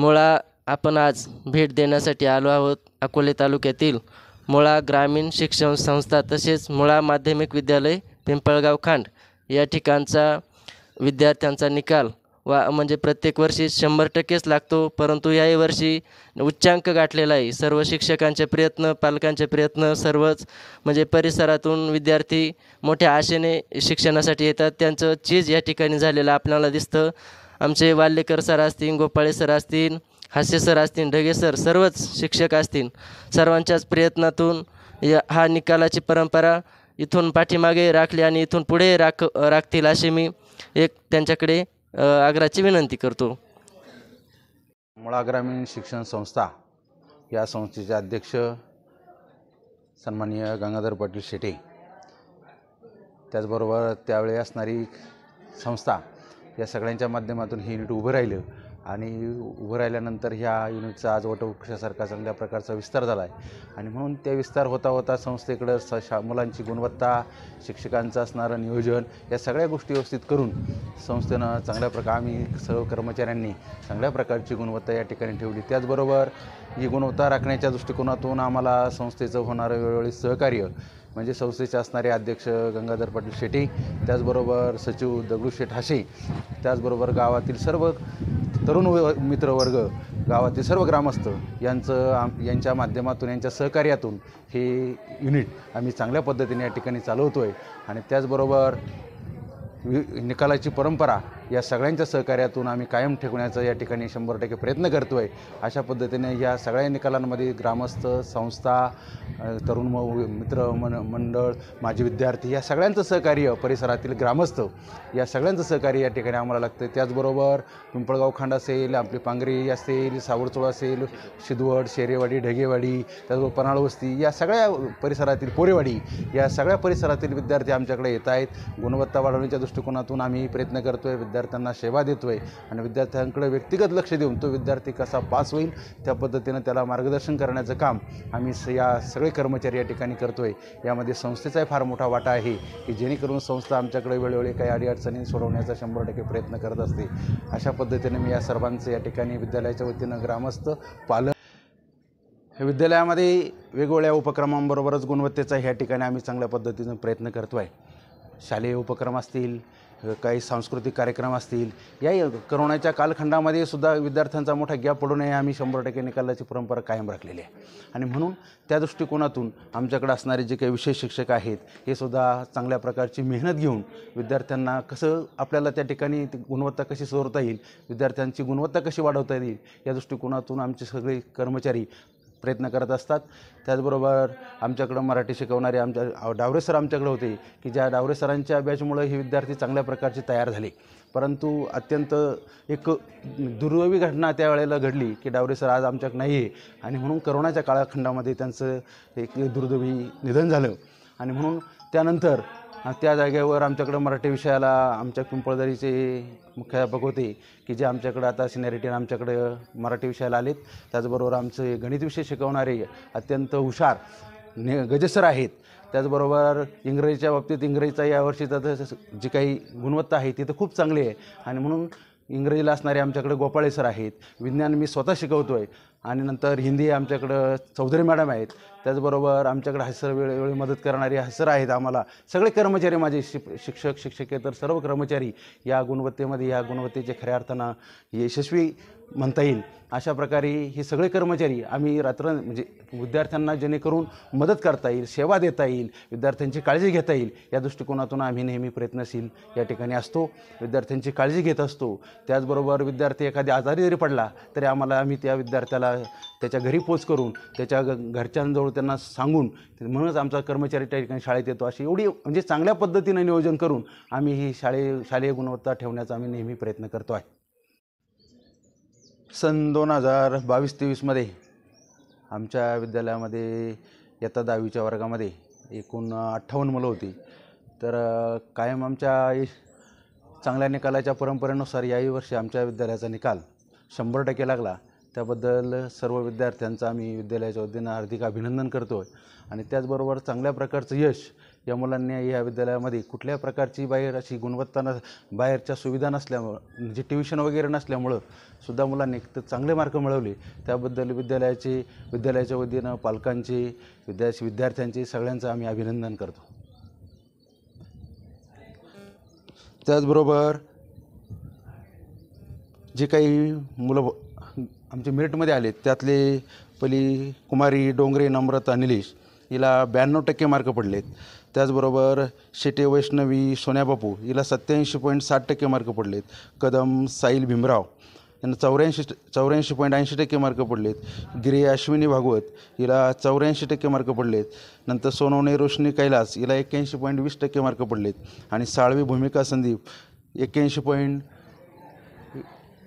मुळा आपण आज भेट देण्यासाठी आलो आहोत अकोले तालुक्यातील मुळा ग्रामीण शिक्षण संस्था तसेच मुळा माध्यमिक विद्यालय पिंपळगाव खांड या ठिकाणचा विद्यार्थ्यांचा निकाल वा म्हणजे प्रत्येक वर्षी शंभर टक्केच लागतो परंतु याही वर्षी उच्चांक गाठलेला आहे सर्व शिक्षकांचे प्रयत्न पालकांचे प्रयत्न सर्वच म्हणजे परिसरातून विद्यार्थी मोठ्या आशेने शिक्षणासाठी येतात त्यांचं चीज या ठिकाणी झालेलं आपल्याला दिसतं आमचे वाल्लेकर सर असतील गोपाळे सर असतील हास्य सर असतील ढगे सर सर्वच शिक्षक असतील सर्वांच्याच प्रयत्नातून या हा निकालाची परंपरा इथून पाठीमागे राखली आणि इथून पुढे राख राखतील अशी मी एक त्यांच्याकडे आग्राची विनंती करतो मुळा ग्रामीण शिक्षण संस्था या संस्थेचे अध्यक्ष सन्माननीय गंगाधर पाटील शेटे त्याचबरोबर त्यावेळी असणारी संस्था या सगळ्यांच्या माध्यमातून हे युनिट उभं राहिलं आणि उभं राहिल्यानंतर ह्या युनिटचा आज वटवृक्षासारखा चांगल्या प्रकारचा विस्तार झाला आहे आणि म्हणून त्या विस्तार होता होता संस्थेकडं स शा मुलांची गुणवत्ता शिक्षकांचं असणारं नियोजन या सगळ्या गोष्टी व्यवस्थित करून संस्थेनं चांगल्या प्रकार आम्ही सर्व कर्मचाऱ्यांनी चांगल्या प्रकारची गुणवत्ता या ठिकाणी ठेवली त्याचबरोबर ही गुणवत्ता राखण्याच्या दृष्टिकोनातून आम्हाला संस्थेचं होणारं वेळोवेळी सहकार्य म्हणजे संस्थेचे असणारे अध्यक्ष गंगाधर पाटील शेट्टी त्याचबरोबर सचिव दगडूशेठ हाशे त्याचबरोबर गावातील सर्व तरुण व मित्रवर्ग गावातील सर्व ग्रामस्थ यांचं आम यांच्या माध्यमातून यांच्या सहकार्यातून हे युनिट आम्ही चांगल्या पद्धतीने या ठिकाणी चालवतो आहे आणि त्याचबरोबर वि निकालाची परंपरा या सगळ्यांच्या सहकार्यातून आम्ही कायम ठेवण्याचा या ठिकाणी शंभर टक्के प्रयत्न करतो आहे अशा पद्धतीने या सगळ्या निकालांमध्ये ग्रामस्थ संस्था तरुण म मित्र मन मंडळ माजी विद्यार्थी या सगळ्यांचं सहकार्य परिसरातील ग्रामस्थ या सगळ्यांचं सहकार्य या ठिकाणी आम्हाला लागतं त्याचबरोबर पिंपळगाव खांड असेल आपली पांगरी असेल सावरचोळ असेल शिदवड शेरेवाडी ढगेवाडी त्याचबरोबर पनाळवस्ती या सगळ्या परिसरातील पोरेवाडी या सगळ्या परिसरातील विद्यार्थी आमच्याकडे येत आहेत गुणवत्ता वाढवण्याच्या दृष्टिकोनातून आम्ही प्रयत्न करतो आहे विद्यार्थ्यांना सेवा देतो आहे आणि विद्यार्थ्यांकडे व्यक्तिगत लक्ष देऊन तो विद्यार्थी कसा पास होईल त्या पद्धतीनं त्याला मार्गदर्शन करण्याचं काम आम्ही स या सगळे कर्मचारी या ठिकाणी करतो आहे यामध्ये संस्थेचाही फार मोठा वाटा आहे की जेणेकरून संस्था आमच्याकडे वेळोवेळी काही अडीअडचणी सोडवण्याचा शंभर टक्के प्रयत्न करत असते अशा पद्धतीने मी या सर्वांचं या ठिकाणी विद्यालयाच्या वतीनं ग्रामस्थ पालन विद्यालयामध्ये वेगवेगळ्या उपक्रमांबरोबरच गुणवत्तेचा ह्या ठिकाणी आम्ही चांगल्या पद्धतीनं प्रयत्न करतो आहे शालेय उपक्रम असतील काही सांस्कृतिक कार्यक्रम असतील या करोनाच्या कालखंडामध्ये सुद्धा विद्यार्थ्यांचा मोठा गॅप पडू नये आम्ही शंभर टक्के निकालाची परंपरा कायम राखलेली आहे आणि म्हणून त्या दृष्टिकोनातून आमच्याकडे असणारे जे काही विशेष शिक्षक आहेत हे सुद्धा चांगल्या प्रकारची मेहनत घेऊन विद्यार्थ्यांना कसं आपल्याला त्या ठिकाणी गुणवत्ता कशी सोडता येईल विद्यार्थ्यांची गुणवत्ता कशी वाढवता येईल या दृष्टिकोनातून आमचे सगळे कर्मचारी प्रयत्न करत असतात त्याचबरोबर आमच्याकडं मराठी शिकवणारे आमच्या डावरे सर आमच्याकडे होते की ज्या डावरे सरांच्या बॅचमुळं हे विद्यार्थी चांगल्या प्रकारचे तयार झाले परंतु अत्यंत एक दुर्दैवी घटना त्यावेळेला घडली की डावरे सर आज आमच्याकडे नाही आहे आणि म्हणून करोनाच्या काळाखंडामध्ये त्यांचं एक दुर्दैवी निधन झालं आणि म्हणून त्यानंतर त्या जागेवर आमच्याकडं मराठी विषयाला आमच्या पिंपळदरीचे मुख्याध्यापक होते की जे आमच्याकडं आता सिनियरिटीनं आमच्याकडं मराठी विषयाला आलेत त्याचबरोबर आमचे गणित विषय शिकवणारे अत्यंत हुशार ने गजसर आहेत त्याचबरोबर इंग्रजीच्या बाबतीत इंग्रजीचा यावर्षी तर जी काही गुणवत्ता आहे ती तर खूप चांगली आहे आणि म्हणून इंग्रजीला असणारे आमच्याकडे गोपाळे सर आहेत विज्ञान मी स्वतः शिकवतो आहे आणि नंतर हिंदी आमच्याकडं चौधरी मॅडम आहेत त्याचबरोबर आमच्याकडे हसर वेळोवेळी मदत करणारी हसर आहेत आम्हाला सगळे कर्मचारी माझे शि शिक्षक शिक्षकेतर सर्व कर्मचारी या गुणवत्तेमध्ये या गुणवत्तेचे खऱ्या अर्थानं यशस्वी म्हणता येईल अशा प्रकारे हे सगळे कर्मचारी आम्ही रात्र म्हणजे विद्यार्थ्यांना जेणेकरून मदत करता येईल सेवा देता येईल विद्यार्थ्यांची काळजी घेता येईल या दृष्टिकोनातून आम्ही नेहमी प्रयत्नशील या ठिकाणी असतो विद्यार्थ्यांची काळजी घेत असतो त्याचबरोबर विद्यार्थी एखादी आजारी जरी पडला तरी आम्हाला आम्ही त्या विद्यार्थ्याला त्याच्या घरी पोच करून त्याच्या घरच्यांजवळ त्यांना सांगून म्हणूनच आमचा कर्मचारी त्या ठिकाणी शाळेत येतो अशी एवढी म्हणजे चांगल्या पद्धतीने नियोजन करून आम्ही ही शाळे शालेय गुणवत्ता ठेवण्याचा आम्ही नेहमी प्रयत्न करतो आहे सन दोन हजार बावीस तेवीसमध्ये आमच्या विद्यालयामध्ये इयत्ता दहावीच्या वर्गामध्ये एकूण अठ्ठावन्न मुलं होती तर कायम आमच्या चांगल्या निकालाच्या परंपरेनुसार याही वर्षी आमच्या विद्यालयाचा निकाल शंभर टक्के लागला त्याबद्दल सर्व विद्यार्थ्यांचं आम्ही विद्यालयाच्या वतीनं हार्दिक अभिनंदन करतो आहे आणि त्याचबरोबर चांगल्या प्रकारचं यश या मुलांनी या विद्यालयामध्ये कुठल्या प्रकारची बाहेर अशी गुणवत्ता न बाहेरच्या सुविधा नसल्यामुळं म्हणजे ट्युशन वगैरे नसल्यामुळं सुद्धा मुलांनी तर चांगले मार्क मिळवले त्याबद्दल विद्यालयाचे विद्यालयाच्या वतीनं पालकांचे विद्या विद्यार्थ्यांचे सगळ्यांचं आम्ही अभिनंदन करतो त्याचबरोबर जे काही मुलं आमचे मेरिटमध्ये आले त्यातले पहिली कुमारी डोंगरे नम्रता निलेश हिला ब्याण्णव टक्के मार्क पडलेत त्याचबरोबर शेटे वैष्णवी सोन्याबापू हिला सत्याऐंशी पॉईंट साठ टक्के मार्क पडलेत कदम साईल भीमराव यांना चौऱ्याऐंशी चौऱ्याऐंशी पॉईंट ऐंशी टक्के मार्क पडलेत गिरी अश्विनी भागवत हिला चौऱ्याऐंशी टक्के मार्क पडलेत नंतर सोनवणे रोशनी कैलास हिला एक्क्याऐंशी पॉईंट वीस टक्के मार्क पडलेत आणि साळवी भूमिका संदीप एक्क्याऐंशी पॉईंट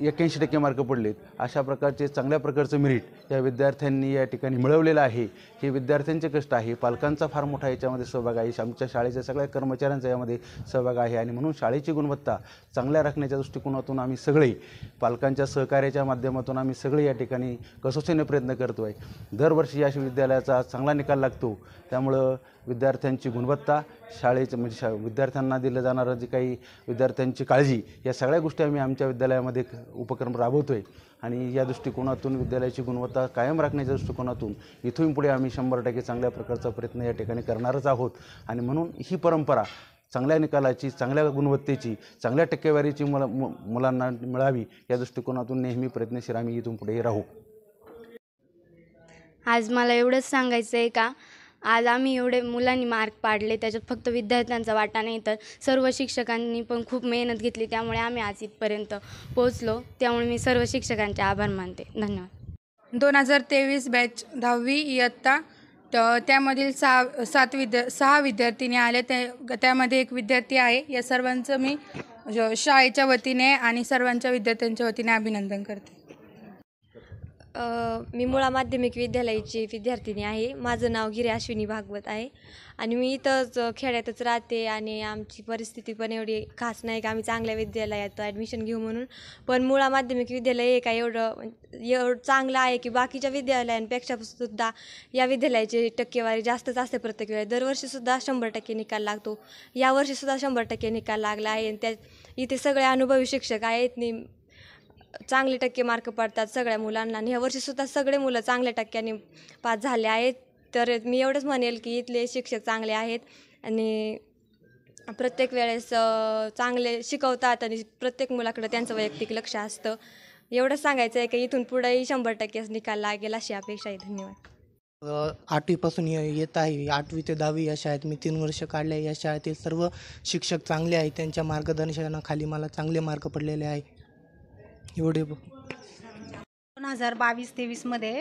एक्क्याऐंशी टक्के मार्क पडलेत अशा प्रकारचे चांगल्या प्रकारचं मेरिट या विद्यार्थ्यांनी या ठिकाणी मिळवलेलं आहे हे विद्यार्थ्यांचे कष्ट आहे पालकांचा फार मोठा याच्यामध्ये सहभाग आहे आमच्या शाळेच्या सगळ्या कर्मचाऱ्यांचा यामध्ये सहभाग आहे आणि म्हणून शाळेची गुणवत्ता चांगल्या राखण्याच्या दृष्टिकोनातून आम्ही सगळे पालकांच्या सहकार्याच्या माध्यमातून आम्ही सगळे या ठिकाणी कसोशीने प्रयत्न करतो आहे दरवर्षी या विद्यालयाचा चांगला निकाल लागतो त्यामुळं विद्यार्थ्यांची गुणवत्ता शाळेचं म्हणजे शा विद्यार्थ्यांना दिलं जाणारं जे काही विद्यार्थ्यांची काळजी या सगळ्या गोष्टी आम्ही आमच्या विद्यालयामध्ये उपक्रम राबवतो आहे आणि या दृष्टिकोनातून विद्यालयाची गुणवत्ता कायम राखण्याच्या दृष्टिकोनातून इथून पुढे आम्ही शंभर टक्के चांगल्या प्रकारचा प्रयत्न या ठिकाणी करणारच आहोत आणि म्हणून ही परंपरा चांगल्या निकालाची चांगल्या गुणवत्तेची चांगल्या टक्केवारीची मुला मुलांना मिळावी या दृष्टिकोनातून नेहमी प्रयत्नशील आम्ही इथून पुढे राहू आज मला एवढंच सांगायचं आहे का आज आम्ही एवढे मुलांनी मार्क पाडले त्याच्यात फक्त विद्यार्थ्यांचा वाटा नाही तर सर्व शिक्षकांनी पण खूप मेहनत घेतली त्यामुळे आम्ही आज इथपर्यंत पोहोचलो त्यामुळे मी सर्व शिक्षकांचे आभार मानते धन्यवाद दोन हजार तेवीस बॅच दहावी इयत्ता तर त्यामधील सहा सात विद्या सहा विद्यार्थिनी आले त्यामध्ये एक विद्यार्थी आहे या सर्वांचं मी शाळेच्या वतीने आणि सर्वांच्या विद्यार्थ्यांच्या वतीने अभिनंदन करते मी मुळा माध्यमिक विद्यालयाची विद्यार्थिनी आहे माझं नाव गिरे अश्विनी भागवत आहे आणि मी इथंच खेड्यातच राहते आणि आमची परिस्थिती पण एवढी खास नाही का आम्ही चांगल्या विद्यालयात ॲडमिशन घेऊ म्हणून पण मुळा माध्यमिक विद्यालय हे काय एवढं एवढं चांगलं आहे की बाकीच्या विद्यालयांपेक्षा सुद्धा या विद्यालयाची टक्केवारी जास्तच असते प्रत्येक वेळेला दरवर्षीसुद्धा शंभर टक्के निकाल लागतो यावर्षीसुद्धा शंभर टक्के निकाल लागला आहे आणि त्या इथे सगळे अनुभवी शिक्षक आहेत नि चांगले टक्के मार्क पडतात सगळ्या मुलांना आणि ह्या वर्षीसुद्धा सगळे मुलं चांगल्या टक्क्यांनी पास झाले आहेत तर मी एवढंच म्हणेल की इथले शिक्षक चांगले आहेत आणि प्रत्येक वेळेस चांगले शिकवतात आणि प्रत्येक मुलाकडं त्यांचं वैयक्तिक लक्ष असतं एवढंच सांगायचं आहे की इथून पुढेही शंभर टक्केच निकाल लागेल अशी अपेक्षा आहे धन्यवाद आठवीपासून येत आहे आठवी ते दहावी या शाळेत मी तीन वर्ष काढले या शाळेतील सर्व शिक्षक चांगले आहेत त्यांच्या मार्गदर्शनाखाली मला चांगले मार्क पडलेले आहे एवढे दोन हजार बावीस तेवीसमध्ये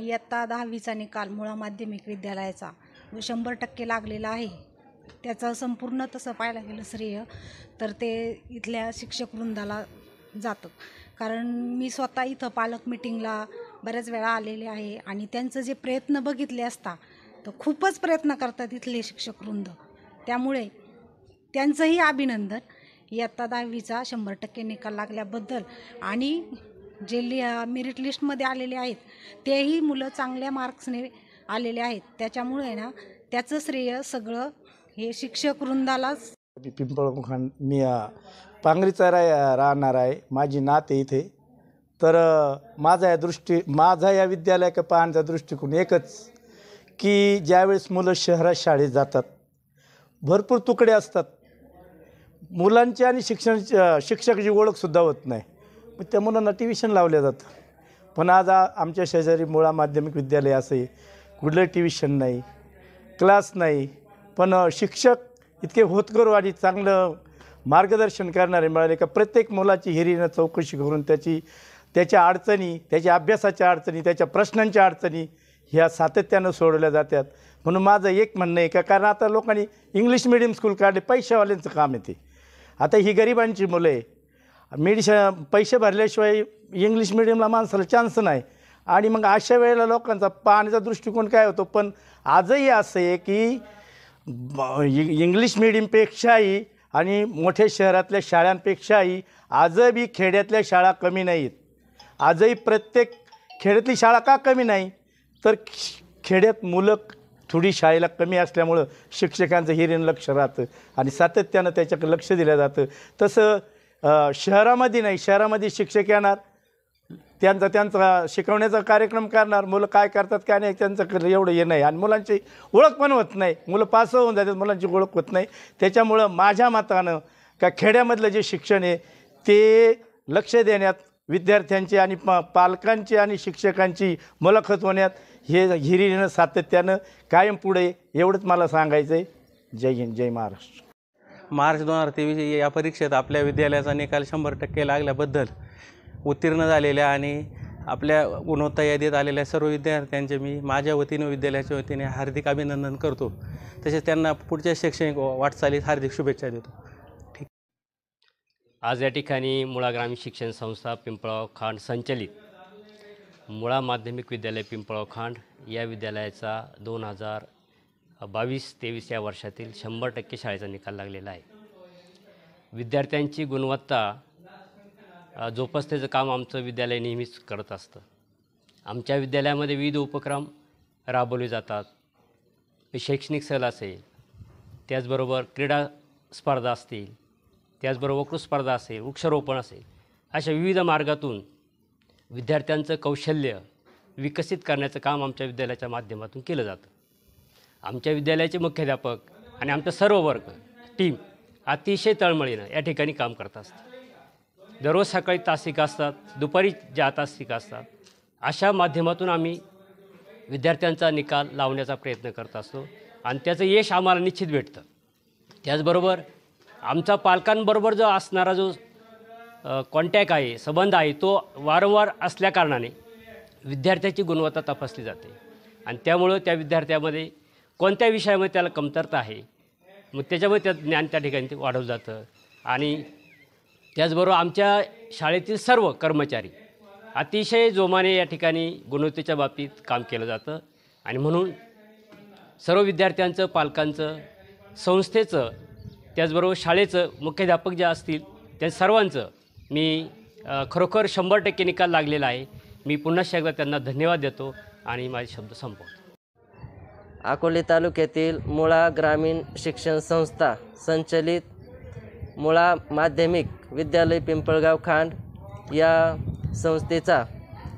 इयत्ता दहावीचा निकाल मुळा माध्यमिक विद्यालयाचा शंभर टक्के लागलेला आहे त्याचं संपूर्ण तसं पाहायला गेलं श्रेय तर ते इथल्या शिक्षक वृंदाला जातं कारण मी स्वतः इथं पालक मिटिंगला बऱ्याच वेळा आलेले आहे आणि त्यांचं जे प्रयत्न बघितले असता तर खूपच प्रयत्न करतात इथले शिक्षक वृंद त्यामुळे त्यांचंही अभिनंदन इयत्ता दहावीचा शंभर टक्के निकाल लागल्याबद्दल आणि जे लि मेरिट लिस्टमध्ये आलेले आहेत तेही मुलं चांगल्या मार्क्सने आलेले आहेत त्याच्यामुळे ना त्याचं श्रेय सगळं हे शिक्षक वृंदालाच पिंपळखान मी पांगरीचा राय राहणार आहे माझी नाते इथे तर माझा या दृष्टी माझा या विद्यालयाकडे पाहण्याचा दृष्टिकोन एकच की ज्यावेळेस मुलं शहरात शाळेत जातात भरपूर तुकडे असतात मुलांची आणि शिक्षण शिक्षकाची ओळखसुद्धा होत नाही मग त्या मुलांना ट्युशन लावल्या जातं पण आज आमच्या शेजारी मुळा माध्यमिक विद्यालय असे कुठलं ट्युशन नाही क्लास नाही पण शिक्षक इतके होतकरवाडी आणि चांगलं मार्गदर्शन करणारे मिळाले का प्रत्येक मुलाची हिरीनं चौकशी करून त्याची त्याच्या अडचणी त्याच्या अभ्यासाच्या अडचणी त्याच्या प्रश्नांच्या अडचणी ह्या सातत्यानं सोडवल्या जातात म्हणून माझं एक म्हणणं आहे का कारण आता लोकांनी इंग्लिश मिडियम स्कूल काढले पैशावाल्यांचं काम येते आता ही गरिबांची मुलं आहे मिडश पैसे भरल्याशिवाय इंग्लिश मिडियमला माणसाला चान्स नाही आणि मग अशा वेळेला लोकांचा पाहण्याचा दृष्टिकोन काय होतो पण आजही असं आहे की इंग्लिश मिडियमपेक्षाही आणि मोठ्या शहरातल्या शाळांपेक्षाही आजही खेड्यातल्या शाळा कमी नाहीत आजही प्रत्येक खेड्यातली शाळा का कमी नाही तर खेड्यात मुलं थोडी शाळेला कमी असल्यामुळं शिक्षकांचं हिरेन लक्ष राहतं आणि सातत्यानं त्याच्याकडे लक्ष दिलं जातं तसं शहरामध्ये नाही शहरामध्ये शिक्षक येणार त्यांचा त्यांचा शिकवण्याचा कार्यक्रम करणार मुलं काय करतात काय नाही त्यांचं एवढं हे नाही आणि मुलांची ओळख पण होत नाही मुलं पास होऊन जातात मुलांची ओळख होत नाही त्याच्यामुळं माझ्या मतानं का खेड्यामधलं जे शिक्षण आहे ते लक्ष देण्यात विद्यार्थ्यांची आणि पालकांची आणि शिक्षकांची मुलाखत होण्यात हे हिरीनं सातत्यानं कायम पुढे एवढंच मला सांगायचं आहे जय हिंद जय महाराष्ट्र मार्च दोन हजार तेवीस या परीक्षेत आपल्या विद्यालयाचा निकाल शंभर टक्के लागल्याबद्दल उत्तीर्ण झालेल्या आणि आपल्या गुणवत्ता यादीत आलेल्या सर्व विद्यार्थ्यांचे मी माझ्या वतीने विद्यालयाच्या वतीने हार्दिक अभिनंदन करतो तसेच त्यांना पुढच्या शैक्षणिक वाटचालीत हार्दिक शुभेच्छा देतो ठीक आज या ठिकाणी मुळा ग्रामीण शिक्षण संस्था पिंपळाव खान संचलित मुळा माध्यमिक विद्यालय पिंपळखांड या विद्यालयाचा दोन हजार बावीस तेवीस या वर्षातील शंभर टक्के शाळेचा निकाल लागलेला आहे विद्यार्थ्यांची गुणवत्ता जोपासण्याचं काम आमचं विद्यालय नेहमीच करत असतं आमच्या विद्यालयामध्ये विविध उपक्रम राबवले जातात शैक्षणिक सहल असेल त्याचबरोबर क्रीडा स्पर्धा असतील त्याचबरोबर स्पर्धा असेल वृक्षारोपण असेल अशा विविध मार्गातून विद्यार्थ्यांचं कौशल्य विकसित करण्याचं काम आमच्या विद्यालयाच्या माध्यमातून केलं जातं आमच्या विद्यालयाचे मुख्याध्यापक आणि आमचं सर्व वर्ग टीम अतिशय तळमळीनं या ठिकाणी काम करत असतं दररोज सकाळी तासिका असतात दुपारी ज्या तासिका असतात अशा माध्यमातून आम्ही विद्यार्थ्यांचा निकाल लावण्याचा प्रयत्न करत असतो आणि त्याचं यश आम्हाला निश्चित भेटतं त्याचबरोबर आमचा पालकांबरोबर जो असणारा जो कॉन्टॅक्ट आहे संबंध आहे तो वारंवार असल्याकारणाने विद्यार्थ्याची गुणवत्ता तपासली जाते आणि त्यामुळं त्या विद्यार्थ्यामध्ये कोणत्या विषयामध्ये त्याला कमतरता आहे मग त्याच्यामुळे त्या ज्ञान त्या ठिकाणी ते वाढवलं जातं आणि त्याचबरोबर आमच्या शाळेतील सर्व कर्मचारी अतिशय जोमाने या ठिकाणी गुणवत्तेच्या बाबतीत काम केलं जातं आणि म्हणून सर्व विद्यार्थ्यांचं पालकांचं संस्थेचं त्याचबरोबर शाळेचं मुख्याध्यापक ज्या असतील त्या सर्वांचं मी खरोखर शंभर टक्के निकाल लागलेला आहे मी पुन्हा एकदा त्यांना धन्यवाद देतो आणि माझे शब्द संपवतो अकोले तालुक्यातील मुळा ग्रामीण शिक्षण संस्था संचलित मुळा माध्यमिक विद्यालय पिंपळगाव खांड या संस्थेचा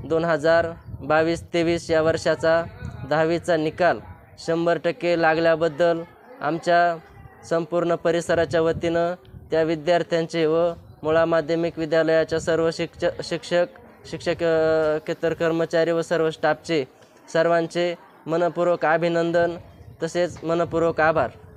दोन हजार बावीस तेवीस या वर्षाचा दहावीचा निकाल शंभर टक्के लागल्याबद्दल आमच्या संपूर्ण परिसराच्या वतीनं त्या विद्यार्थ्यांचे व मुळा माध्यमिक विद्यालयाच्या सर्व शिक्ष शिक्षक शिक्षक केतर कर्मचारी व सर्व स्टाफचे सर्वांचे मनपूर्वक अभिनंदन तसेच मनपूर्वक आभार